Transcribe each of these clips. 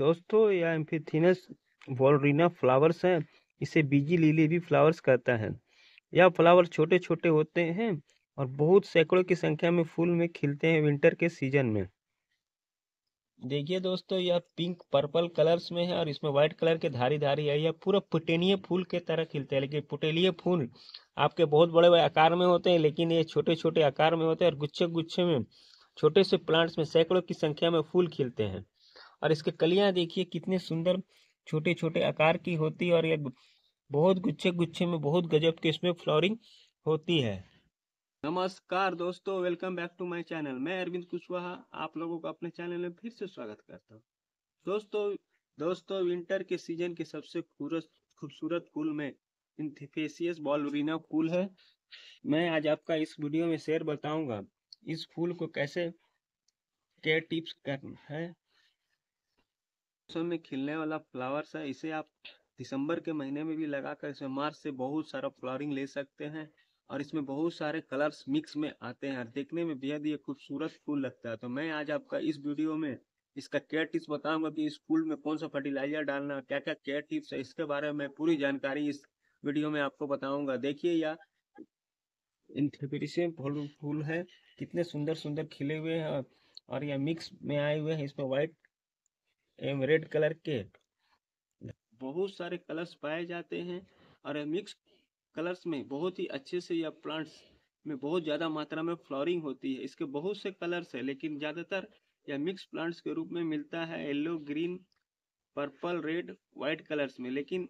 दोस्तों यह एम्फीथिनस वॉलरीना फ्लावर्स हैं इसे बीजी लीली भी फ्लावर्स कहता है यह फ्लावर छोटे छोटे होते हैं और बहुत सैकड़ों की संख्या में फूल में खिलते हैं विंटर के सीजन में देखिए दोस्तों यह पिंक पर्पल कलर्स में है और इसमें व्हाइट कलर के धारी धारी है यह पूरा पुटेनिए फूल के तरह खिलते हैं लेकिन पुटेलिय फूल आपके बहुत बड़े बड़े आकार में होते हैं लेकिन ये छोटे छोटे आकार में होते हैं और गुच्छे गुच्छे में छोटे से प्लांट्स में सैकड़ों की संख्या में फूल खिलते हैं और इसके कलियां देखिए कितने सुंदर छोटे छोटे आकार की होती है और यह बहुत गुच्छे गुच्छे में बहुत गजब के इसमें फ्लोरिंग होती है नमस्कार दोस्तों welcome back to my channel मैं अरविंद कुशवाहा आप लोगों को अपने चैनल में फिर से स्वागत करता हूँ दोस्तों दोस्तों विंटर के सीजन के सबसे खूबसूरत फूल में इंथिफेसियस बॉलरीना फूल है मैं आज आपका इस वीडियो में शेयर बताऊंगा इस फूल को कैसे केयर टिप्स करना है मौसम में खिलने वाला फ्लावर्स है इसे आप दिसंबर के महीने में भी लगाकर इसमें मार्च से बहुत सारा फ्लावरिंग ले सकते हैं और इसमें बहुत सारे कलर्स मिक्स में आते हैं और देखने में बेहद ही खूबसूरत फूल लगता है तो मैं आज आपका इस वीडियो में इसका केयर टिप्स बताऊंगा कि इस फूल में कौन सा फर्टिलाइजर डालना क्या क्या केयर टिप्स है इसके बारे में पूरी जानकारी इस वीडियो में आपको बताऊंगा देखिए या फूल फूल है कितने सुंदर सुंदर खिले हुए हैं और यह मिक्स में आए हुए हैं इसमें व्हाइट एम रेड कलर के बहुत सारे कलर्स पाए जाते हैं और मिक्स कलर्स में बहुत ही अच्छे से यह प्लांट्स में बहुत ज़्यादा मात्रा में फ्लॉरिंग होती है इसके बहुत से कलर्स हैं लेकिन ज़्यादातर यह मिक्स प्लांट्स के रूप में मिलता है yellow green purple red white colours में लेकिन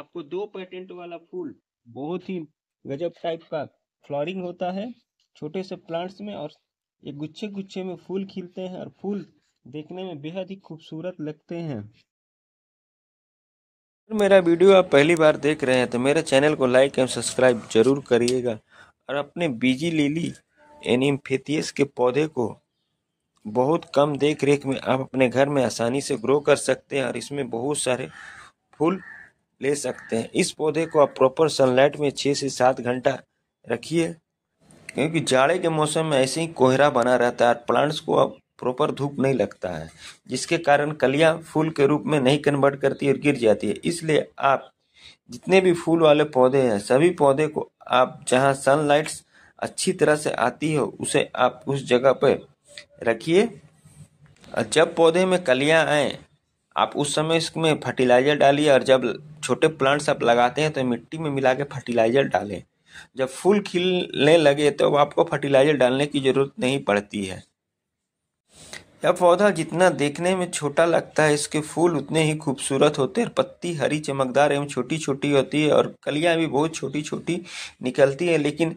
आपको दो पैटेंट वाला फूल बहुत ही गजब टाइप का फ्लॉरिंग होता है छोटे से प्लांट्स में और ये गुच्छे गुच्छे में फूल खिलते हैं और फूल देखने में बेहद ही खूबसूरत लगते हैं अगर मेरा वीडियो आप पहली बार देख रहे हैं तो मेरे चैनल को लाइक एवं सब्सक्राइब जरूर करिएगा और अपने बीजी लिली एनिम्फेथियस के पौधे को बहुत कम देख रेख में आप अपने घर में आसानी से ग्रो कर सकते हैं और इसमें बहुत सारे फूल ले सकते हैं इस पौधे को आप प्रॉपर सनलाइट में छः से सात घंटा रखिए क्योंकि जाड़े के मौसम में ऐसे ही कोहरा बना रहता है और प्लांट्स को आप प्रॉपर धूप नहीं लगता है जिसके कारण कलियां फूल के रूप में नहीं कन्वर्ट करती और गिर जाती है इसलिए आप जितने भी फूल वाले पौधे हैं सभी पौधे को आप जहां सनलाइट अच्छी तरह से आती हो उसे आप उस जगह पर रखिए जब पौधे में कलियां आए आप उस समय इसमें फर्टिलाइजर डालिए और जब छोटे प्लांट्स आप लगाते हैं तो मिट्टी में मिला के फर्टिलाइजर डालें जब फूल खिलने लगे तो आपको फर्टिलाइजर डालने की ज़रूरत नहीं पड़ती है यह पौधा जितना देखने में छोटा लगता है इसके फूल उतने ही खूबसूरत होते हैं पत्ती हरी चमकदार एवं छोटी छोटी होती है और कलियां भी बहुत छोटी छोटी निकलती है लेकिन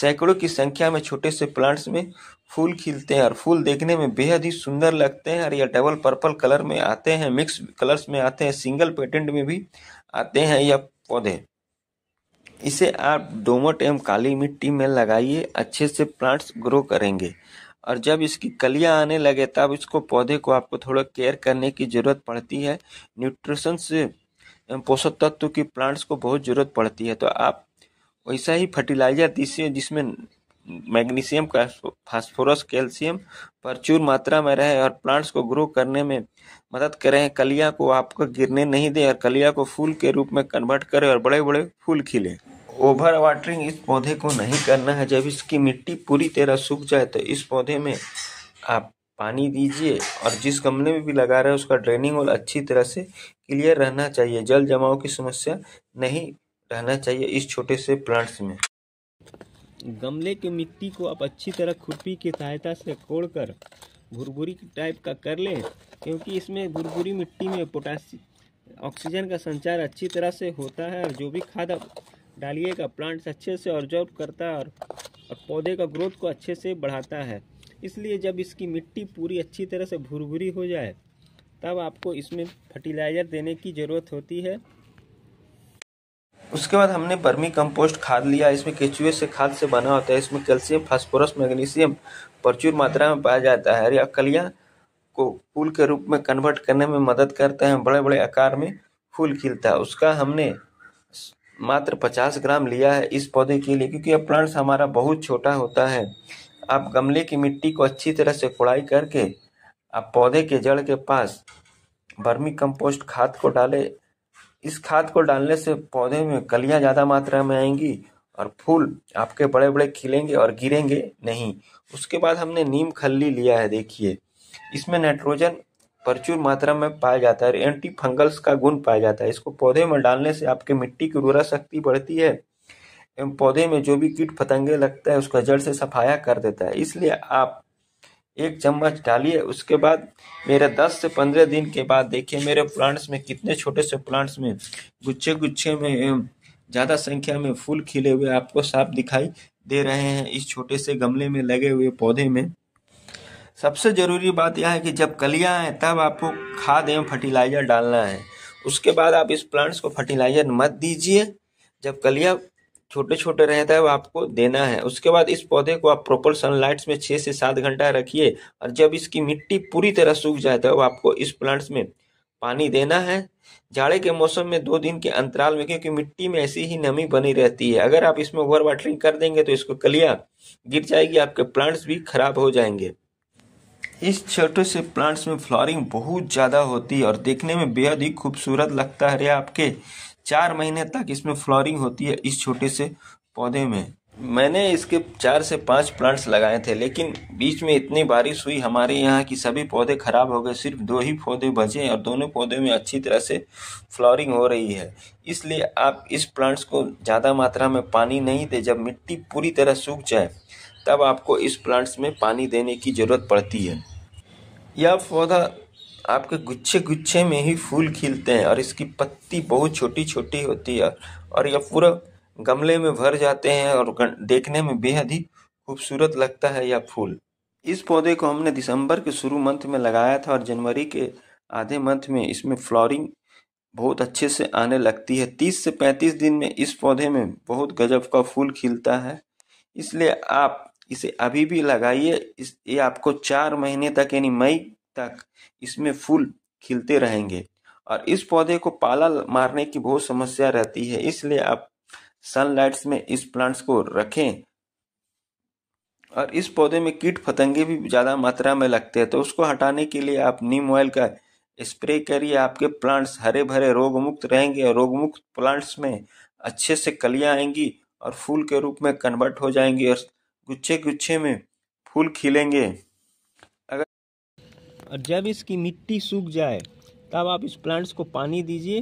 सैकड़ों की संख्या में छोटे से प्लांट्स में फूल खिलते हैं और फूल देखने में बेहद ही सुंदर लगते हैं और यह डबल पर्पल कलर में आते हैं मिक्स कलर्स में आते हैं सिंगल पेटेंट में भी आते हैं यह पौधे इसे आप डोमट एवं काली मिट्टी में लगाइए अच्छे से प्लांट्स ग्रो करेंगे और जब इसकी कलियां आने लगे तब इसको पौधे को आपको थोड़ा केयर करने की ज़रूरत पड़ती है न्यूट्रिशन से पोषक तत्व की प्लांट्स को बहुत ज़रूरत पड़ती है तो आप वैसा ही फर्टिलाइजर दीजिए जिसमें मैग्नीशियम का फास्फोरस कैल्शियम प्रचुर मात्रा में रहे और प्लांट्स को ग्रो करने में मदद करें कलिया को आपको गिरने नहीं दें और कलिया को फूल के रूप में कन्वर्ट करें और बड़े बड़े फूल खिलें ओवर वाटरिंग इस पौधे को नहीं करना है जब इसकी मिट्टी पूरी तरह सूख जाए तो इस पौधे में आप पानी दीजिए और जिस गमले में भी लगा रहे हैं उसका ड्रेनिंग और अच्छी तरह से क्लियर रहना चाहिए जल जमाव की समस्या नहीं रहना चाहिए इस छोटे से प्लांट्स में गमले के मिट्टी को आप अच्छी तरह खुरपी की सहायता से कर भुरभुरी टाइप का कर लें क्योंकि इसमें भुरभुरी मिट्टी में पोटासी ऑक्सीजन का संचार अच्छी तरह से होता है और जो भी खाद आप डालिएगा प्लांट्स अच्छे से ऑब्जर्व करता है और, और पौधे का ग्रोथ को अच्छे से बढ़ाता है इसलिए जब इसकी मिट्टी पूरी अच्छी तरह से भुरभुरी हो जाए तब आपको इसमें फर्टिलाइज़र देने की ज़रूरत होती है उसके बाद हमने बर्मी कंपोस्ट खाद लिया इसमें केचुए से खाद से बना होता है इसमें कैल्शियम फास्फोरस मैग्नीशियम प्रचुर मात्रा में पाया जाता है या कलिया को फूल के रूप में कन्वर्ट करने में मदद करते हैं बड़े बड़े आकार में फूल खिलता है उसका हमने मात्र 50 ग्राम लिया है इस पौधे के लिए क्योंकि अब प्लांट्स हमारा बहुत छोटा होता है आप गमले की मिट्टी को अच्छी तरह से कोड़ाई करके आप पौधे के जड़ के पास बर्मी कंपोस्ट खाद को डाले इस खाद को डालने से पौधे में कलियां ज़्यादा मात्रा में आएंगी और फूल आपके बड़े बड़े खिलेंगे और गिरेंगे नहीं उसके बाद हमने नीम खल्ली लिया है देखिए इसमें नाइट्रोजन प्रचुर मात्रा में पाया जाता है एंटी फंगल्स का गुण पाया जाता है इसको पौधे में डालने से आपकी मिट्टी की उर्वरा शक्ति बढ़ती है एवं पौधे में जो भी कीट पतंगे लगता है उसका जड़ से सफाया कर देता है इसलिए आप एक चम्मच डालिए उसके बाद मेरे 10 से 15 दिन के बाद देखिए मेरे प्लांट्स में कितने छोटे से प्लांट्स में गुच्छे गुच्छे में ज़्यादा संख्या में फूल खिले हुए आपको साफ दिखाई दे रहे हैं इस छोटे से गमले में लगे हुए पौधे में सबसे ज़रूरी बात यह है कि जब कलियाँ हैं तब आपको खाद एवं फर्टिलाइज़र डालना है उसके बाद आप इस प्लांट्स को फर्टिलाइज़र मत दीजिए जब कलिया छोटे छोटे रहता है वो आपको देना है उसके बाद इस पौधे को आप प्रॉपर सनलाइट्स में छः से सात घंटा रखिए और जब इसकी मिट्टी पूरी तरह सूख जाए तब आपको इस प्लांट्स में पानी देना है जाड़े के मौसम में दो दिन के अंतराल में क्योंकि मिट्टी में ऐसी ही नमी बनी रहती है अगर आप इसमें ओवर वाटरिंग कर देंगे तो इसको कलिया गिर जाएगी आपके प्लांट्स भी खराब हो जाएंगे इस छोटे से प्लांट्स में फ्लॉरिंग बहुत ज़्यादा होती है और देखने में बेहद ही खूबसूरत लगता है आपके चार महीने तक इसमें फ्लॉरिंग होती है इस छोटे से पौधे में मैंने इसके चार से पांच प्लांट्स लगाए थे लेकिन बीच में इतनी बारिश हुई हमारे यहाँ की सभी पौधे खराब हो गए सिर्फ दो ही पौधे बचे और दोनों पौधे में अच्छी तरह से फ्लॉरिंग हो रही है इसलिए आप इस प्लांट्स को ज़्यादा मात्रा में पानी नहीं दें जब मिट्टी पूरी तरह सूख जाए तब आपको इस प्लांट्स में पानी देने की ज़रूरत पड़ती है यह पौधा आपके गुच्छे गुच्छे में ही फूल खिलते हैं और इसकी पत्ती बहुत छोटी छोटी होती है और यह पूरा गमले में भर जाते हैं और देखने में बेहद ही खूबसूरत लगता है यह फूल इस पौधे को हमने दिसंबर के शुरू मंथ में लगाया था और जनवरी के आधे मंथ में इसमें फ्लोरिंग बहुत अच्छे से आने लगती है तीस से पैंतीस दिन में इस पौधे में बहुत गजब का फूल खिलता है इसलिए आप इसे अभी भी लगाइए इस ये आपको चार महीने तक यानी मई तक इसमें फूल खिलते रहेंगे और इस पौधे को पाला मारने की बहुत समस्या रहती है इसलिए आप सनलाइट्स में इस प्लांट्स को रखें और इस पौधे में कीट फतंगे भी ज़्यादा मात्रा में लगते हैं तो उसको हटाने के लिए आप नीम ऑयल का स्प्रे करिए आपके प्लांट्स हरे भरे रोग मुक्त रहेंगे और रोग मुक्त प्लांट्स में अच्छे से कलियाँ आएंगी और फूल के रूप में कन्वर्ट हो जाएंगी और गुच्छे गुच्छे में फूल खिलेंगे अगर और जब इसकी मिट्टी सूख जाए तब आप इस प्लांट्स को पानी दीजिए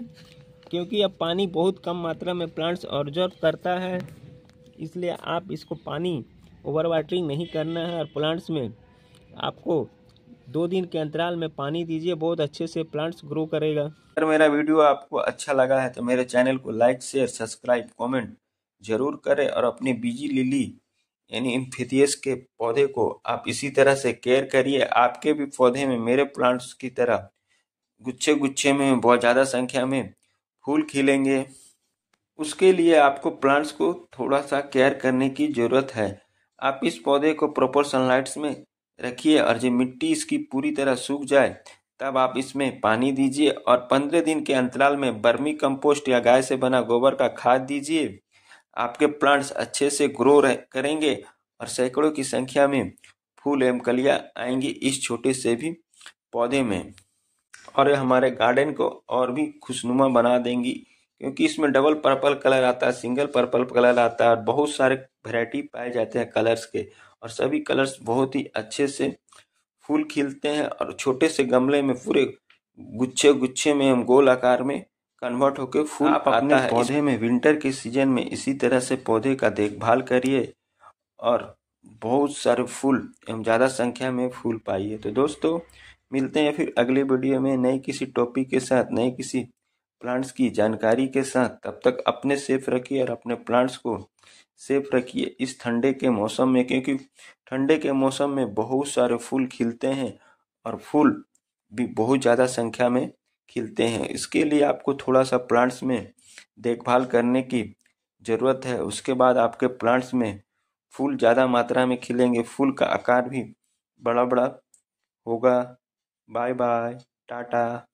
क्योंकि अब पानी बहुत कम मात्रा में प्लांट्स ऑब्जर्व करता है इसलिए आप इसको पानी ओवर वाटरिंग नहीं करना है और प्लांट्स में आपको दो दिन के अंतराल में पानी दीजिए बहुत अच्छे से प्लांट्स ग्रो करेगा अगर मेरा वीडियो आपको अच्छा लगा है तो मेरे चैनल को लाइक शेयर सब्सक्राइब कमेंट जरूर करें और अपनी बिजी लिली यानी इम्फीथियस के पौधे को आप इसी तरह से केयर करिए आपके भी पौधे में मेरे प्लांट्स की तरह गुच्छे गुच्छे में बहुत ज़्यादा संख्या में फूल खिलेंगे उसके लिए आपको प्लांट्स को थोड़ा सा केयर करने की ज़रूरत है आप इस पौधे को प्रॉपर सनलाइट्स में रखिए और जब मिट्टी इसकी पूरी तरह सूख जाए तब आप इसमें पानी दीजिए और पंद्रह दिन के अंतराल में बर्मी कंपोस्ट या गाय से बना गोबर का खाद दीजिए आपके प्लांट्स अच्छे से ग्रो रह करेंगे और सैकड़ों की संख्या में फूल एवं कलिया आएंगी इस छोटे से भी पौधे में और ये हमारे गार्डन को और भी खुशनुमा बना देंगी क्योंकि इसमें डबल पर्पल कलर आता है सिंगल पर्पल कलर आता है और बहुत सारे वेराइटी पाए जाते हैं कलर्स के और सभी कलर्स बहुत ही अच्छे से फूल खिलते हैं और छोटे से गमले में पूरे गुच्छे गुच्छे में हम गोल आकार में कन्वर्ट होकर फूल आप अपने है। पौधे में विंटर के सीजन में इसी तरह से पौधे का देखभाल करिए और बहुत सारे फूल एवं ज़्यादा संख्या में फूल पाइए तो दोस्तों मिलते हैं फिर अगले वीडियो में नए किसी टॉपिक के साथ नए किसी प्लांट्स की जानकारी के साथ तब तक अपने सेफ रखिए और अपने प्लांट्स को सेफ रखिए इस ठंडे के मौसम में क्योंकि ठंडे के मौसम में बहुत सारे फूल खिलते हैं और फूल भी बहुत ज़्यादा संख्या में खिलते हैं इसके लिए आपको थोड़ा सा प्लांट्स में देखभाल करने की ज़रूरत है उसके बाद आपके प्लांट्स में फूल ज़्यादा मात्रा में खिलेंगे फूल का आकार भी बड़ा बड़ा होगा बाय बाय टाटा